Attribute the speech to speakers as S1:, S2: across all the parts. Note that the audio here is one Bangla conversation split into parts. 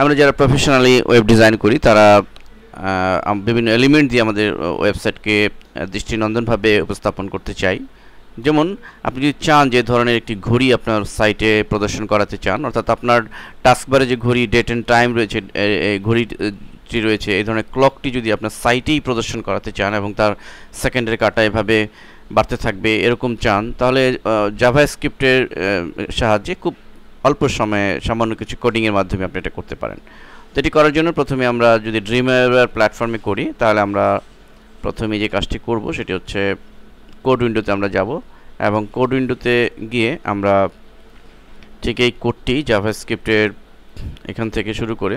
S1: আমরা যারা প্রফেশনালি ওয়েব ডিজাইন করি তারা বিভিন্ন এলিমেন্ট দিয়ে আমাদের ওয়েবসাইটকে দৃষ্টিনন্দনভাবে উপস্থাপন করতে চাই যেমন আপনি যদি চান যে ধরনের একটি ঘড়ি আপনার সাইটে প্রদর্শন করাতে চান অর্থাৎ আপনার টাস্কবারে যে ঘড়ি ডেট অ্যান্ড টাইম রয়েছে ঘড়িটি রয়েছে এই ধরনের ক্লকটি যদি আপনার সাইটেই প্রদর্শন করাতে চান এবং তার সেকেন্ডের কাটা এভাবে বাড়তে থাকবে এরকম চান তাহলে জাভা স্ক্রিপ্টের সাহায্যে খুব অল্প সময়ে সামান্য কিছু কোডিংয়ের মাধ্যমে আপনি এটা করতে পারেন তো এটি করার জন্য প্রথমে আমরা যদি ড্রিমওয়েবার প্ল্যাটফর্মে করি তাহলে আমরা প্রথমে যে কাজটি করব সেটি হচ্ছে কোড উইন্ডোতে আমরা যাব এবং কোড উইন্ডোতে গিয়ে আমরা ঠিক এই কোডটি জাভাস্ক্রিপ্টের এখান থেকে শুরু করে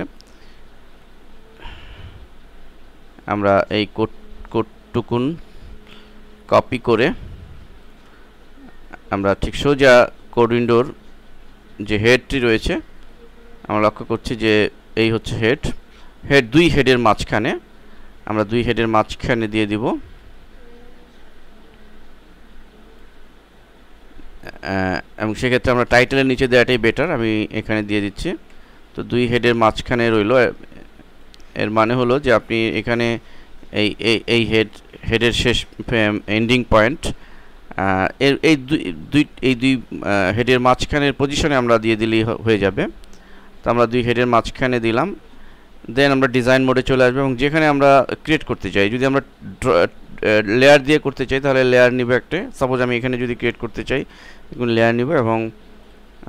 S1: আমরা এই কোড কোডটুকুন কপি করে আমরা ঠিক সোজা কোড উইন্ডোর যে হেডটি রয়েছে আমরা লক্ষ্য করছি যে এই হচ্ছে হেড হেড দুই হেডের মাঝখানে আমরা দুই হেডের মাঝখানে দিয়ে দিব এবং সেক্ষেত্রে আমরা টাইটেলের নিচে দেওয়াটাই বেটার আমি এখানে দিয়ে দিচ্ছি তো দুই হেডের মাঝখানে রইল এর মানে হলো যে আপনি এখানে এই এই হেড হেডের শেষ এন্ডিং পয়েন্ট এর এই দুই এই দুই হেডের মাঝখানের পজিশনে আমরা দিয়ে দিলেই হয়ে যাবে তো আমরা দুই হেডের মাঝখানে দিলাম দেন আমরা ডিজাইন মোডে চলে আসবো এবং যেখানে আমরা ক্রিয়েট করতে চাই যদি আমরা লেয়ার দিয়ে করতে চাই তাহলে লেয়ার নিব একটা সাপোজ আমি এখানে যদি ক্রিয়েট করতে চাই দেখুন লেয়ার নিব এবং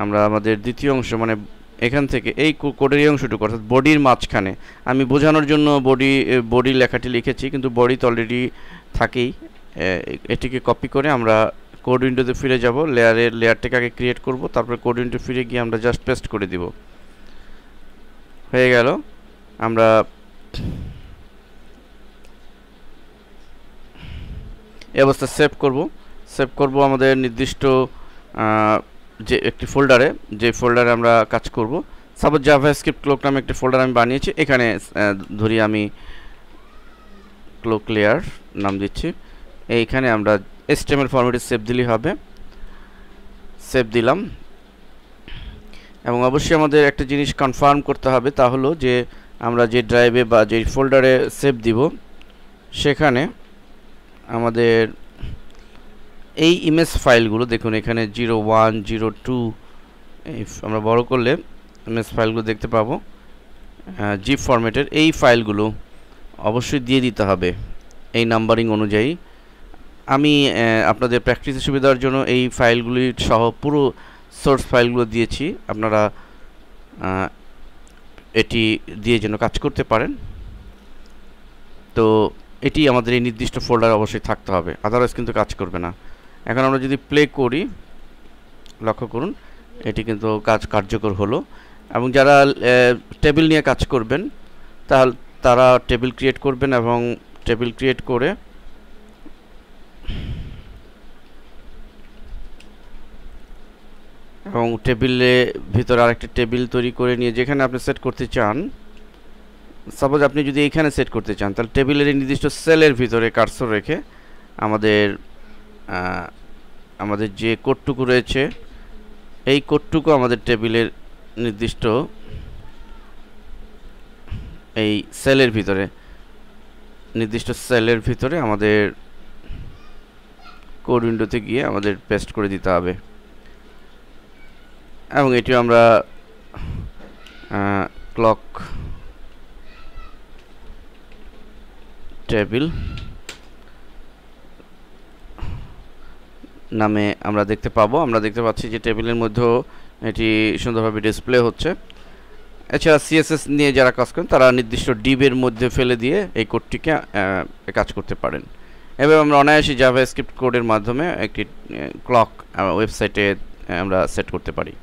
S1: আমরা আমাদের দ্বিতীয় অংশ মানে এখান থেকে এই কোডের এই অংশটুকু অর্থাৎ বডির মাঝখানে আমি বোঝানোর জন্য বডি বডি লেখাটি লিখেছি কিন্তু বডি তো অলরেডি থাকেই এটিকে কপি করে আমরা কোড উইন্ডোতে ফিরে যাব লেয়ারের লেয়ারটাকে আগে ক্রিয়েট করব তারপরে কোড উইন্ডো ফিরে গিয়ে আমরা জাস্ট পেস্ট করে দিব হয়ে গেল আমরা এ অবস্থা সেভ করব সেভ করব আমাদের নির্দিষ্ট যে একটি ফোল্ডারে যে ফোল্ডারে আমরা কাজ করব সাপোজ জাভা স্ক্রিপ্ট ক্লোক নামে একটি ফোল্ডার আমি বানিয়েছি এখানে ধরি আমি ক্লোক লেয়ার নাম দিচ্ছি এইখানে আমরা এস্টেমের ফরম্যাটে সেভ দিলেই হবে সেভ দিলাম এবং অবশ্যই আমাদের একটা জিনিস কনফার্ম করতে হবে তা হলো যে আমরা যে ড্রাইভে বা যে ফোল্ডারে সেভ দিব সেখানে আমাদের এই ইমেজ ফাইলগুলো দেখুন এখানে জিরো ওয়ান জিরো টু আমরা বড় করলে ইমেজ ফাইলগুলো দেখতে পাবো জিপ ফরম্যাটের এই ফাইলগুলো অবশ্যই দিয়ে দিতে হবে এই নাম্বারিং অনুযায়ী আমি আপনাদের প্র্যাকটিস সুবিধার জন্য এই ফাইলগুলি সহ পুরো সোর্স ফাইলগুলো দিয়েছি আপনারা এটি দিয়ে যেন কাজ করতে পারেন তো এটি আমাদের এই নির্দিষ্ট ফোল্ডারে অবশ্যই থাকতে হবে আদারওয়াইজ কিন্তু কাজ করবে না এখন আমরা যদি প্লে করি লক্ষ্য করুন এটি কিন্তু কাজ কার্যকর হলো এবং যারা টেবিল নিয়ে কাজ করবেন তাহলে তারা টেবিল ক্রিয়েট করবেন এবং টেবিল ক্রিয়েট করে এবং টেবিলে ভিতরে আরেকটা টেবিল তৈরি করে নিয়ে যেখানে আপনি সেট করতে চান সাপোজ আপনি যদি এখানে সেট করতে চান তাহলে টেবিলের নির্দিষ্ট সেলের ভিতরে কার্সর রেখে আমাদের আমাদের যে কোডটুকু রয়েছে এই কোডটুকু আমাদের টেবিলের নির্দিষ্ট এই সেলের ভিতরে নির্দিষ্ট সেলের ভিতরে আমাদের কোড উইন্ডোতে গিয়ে আমাদের পেস্ট করে দিতে হবে এবং এটিও আমরা ক্লক টেবিল নামে আমরা দেখতে পাবো আমরা দেখতে পাচ্ছি যে টেবিলের মধ্যেও এটি সুন্দরভাবে ডিসপ্লে হচ্ছে এছাড়া সিএসএস নিয়ে যারা কাজ করেন তারা নির্দিষ্ট ডিবের মধ্যে ফেলে দিয়ে এই কোডটিকে কাজ করতে পারেন এভাবে আমরা অনায়াসে জাভা স্ক্রিপ্ট কোডের মাধ্যমে একটি ক্লক ওয়েবসাইটে আমরা সেট করতে পারি